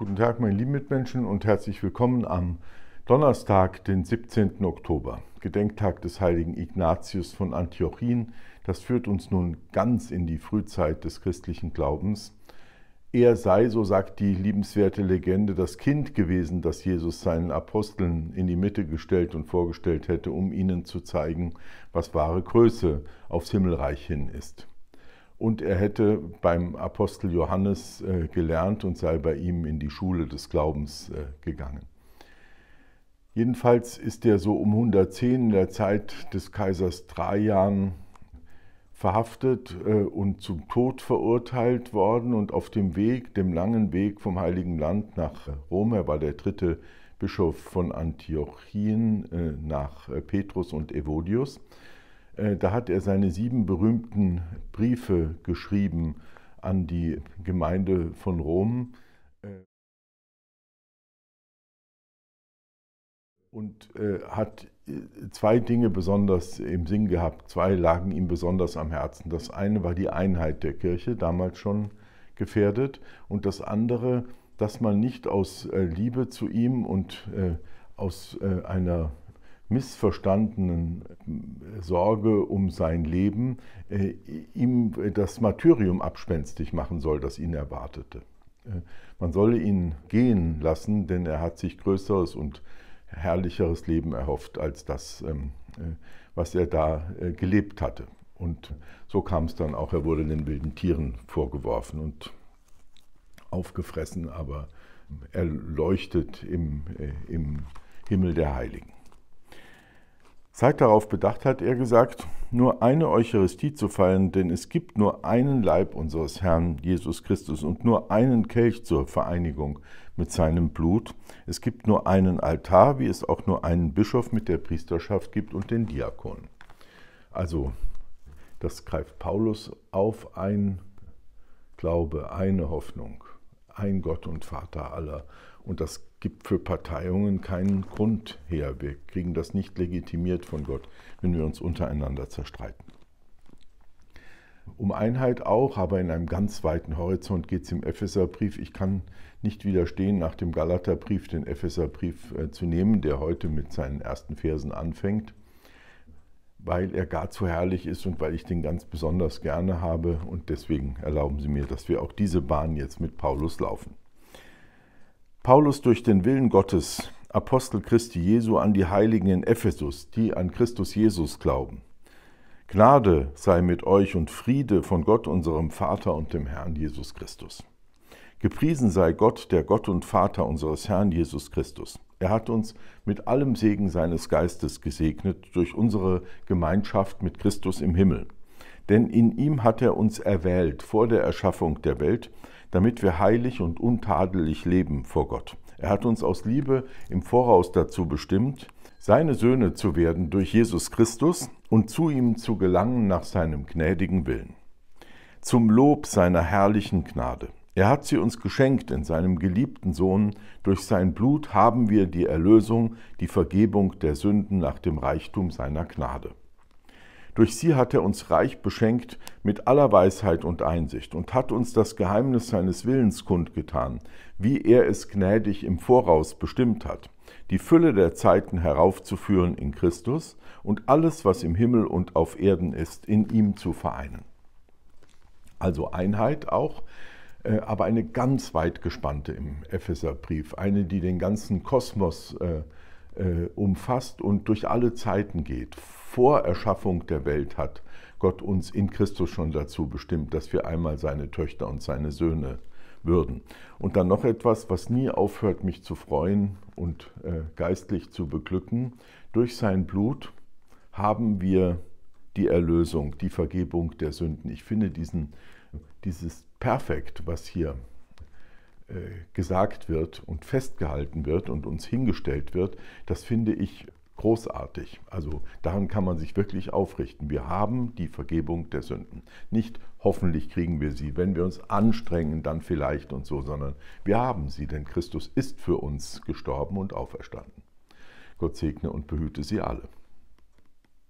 Guten Tag, meine lieben Mitmenschen und herzlich willkommen am Donnerstag, den 17. Oktober, Gedenktag des heiligen Ignatius von Antiochien. Das führt uns nun ganz in die Frühzeit des christlichen Glaubens. Er sei, so sagt die liebenswerte Legende, das Kind gewesen, das Jesus seinen Aposteln in die Mitte gestellt und vorgestellt hätte, um ihnen zu zeigen, was wahre Größe aufs Himmelreich hin ist und er hätte beim Apostel Johannes äh, gelernt und sei bei ihm in die Schule des Glaubens äh, gegangen. Jedenfalls ist er so um 110 in der Zeit des Kaisers Trajan verhaftet äh, und zum Tod verurteilt worden und auf dem Weg, dem langen Weg vom Heiligen Land nach Rom, er war der dritte Bischof von Antiochien nach Petrus und Evodius, äh, da hat er seine sieben berühmten Briefe geschrieben an die Gemeinde von Rom. Äh, und äh, hat zwei Dinge besonders im Sinn gehabt, zwei lagen ihm besonders am Herzen. Das eine war die Einheit der Kirche, damals schon gefährdet, und das andere, dass man nicht aus Liebe zu ihm und aus einer missverstandenen äh, Sorge um sein Leben äh, ihm das Martyrium abspenstig machen soll, das ihn erwartete. Äh, man solle ihn gehen lassen, denn er hat sich größeres und herrlicheres Leben erhofft als das, ähm, äh, was er da äh, gelebt hatte. Und so kam es dann auch, er wurde den wilden Tieren vorgeworfen und aufgefressen, aber er leuchtet im, im Himmel der Heiligen. Zeit darauf bedacht hat er gesagt, nur eine Eucharistie zu feiern, denn es gibt nur einen Leib unseres Herrn Jesus Christus und nur einen Kelch zur Vereinigung mit seinem Blut. Es gibt nur einen Altar, wie es auch nur einen Bischof mit der Priesterschaft gibt und den Diakon. Also, das greift Paulus auf ein Glaube, eine Hoffnung, ein Gott und Vater aller. Und das gibt für Parteiungen keinen Grund her. Wir kriegen das nicht legitimiert von Gott, wenn wir uns untereinander zerstreiten. Um Einheit auch, aber in einem ganz weiten Horizont geht es im Epheserbrief. Ich kann nicht widerstehen, nach dem Galaterbrief den Epheserbrief äh, zu nehmen, der heute mit seinen ersten Versen anfängt, weil er gar zu herrlich ist und weil ich den ganz besonders gerne habe. Und deswegen erlauben Sie mir, dass wir auch diese Bahn jetzt mit Paulus laufen. Paulus durch den Willen Gottes, Apostel Christi Jesu an die Heiligen in Ephesus, die an Christus Jesus glauben. Gnade sei mit euch und Friede von Gott, unserem Vater und dem Herrn Jesus Christus. Gepriesen sei Gott, der Gott und Vater unseres Herrn Jesus Christus. Er hat uns mit allem Segen seines Geistes gesegnet durch unsere Gemeinschaft mit Christus im Himmel. Denn in ihm hat er uns erwählt vor der Erschaffung der Welt, damit wir heilig und untadelig leben vor Gott. Er hat uns aus Liebe im Voraus dazu bestimmt, seine Söhne zu werden durch Jesus Christus und zu ihm zu gelangen nach seinem gnädigen Willen. Zum Lob seiner herrlichen Gnade. Er hat sie uns geschenkt in seinem geliebten Sohn. Durch sein Blut haben wir die Erlösung, die Vergebung der Sünden nach dem Reichtum seiner Gnade. Durch sie hat er uns reich beschenkt mit aller Weisheit und Einsicht und hat uns das Geheimnis seines Willens kundgetan, wie er es gnädig im Voraus bestimmt hat, die Fülle der Zeiten heraufzuführen in Christus und alles, was im Himmel und auf Erden ist, in ihm zu vereinen. Also Einheit auch, äh, aber eine ganz weit gespannte im Epheserbrief, eine, die den ganzen Kosmos äh, äh, umfasst und durch alle Zeiten geht. Vor Erschaffung der Welt hat Gott uns in Christus schon dazu bestimmt, dass wir einmal seine Töchter und seine Söhne würden. Und dann noch etwas, was nie aufhört, mich zu freuen und äh, geistlich zu beglücken. Durch sein Blut haben wir die Erlösung, die Vergebung der Sünden. Ich finde diesen, dieses Perfekt, was hier äh, gesagt wird und festgehalten wird und uns hingestellt wird, das finde ich großartig. Also daran kann man sich wirklich aufrichten. Wir haben die Vergebung der Sünden. Nicht hoffentlich kriegen wir sie, wenn wir uns anstrengen, dann vielleicht und so, sondern wir haben sie, denn Christus ist für uns gestorben und auferstanden. Gott segne und behüte sie alle.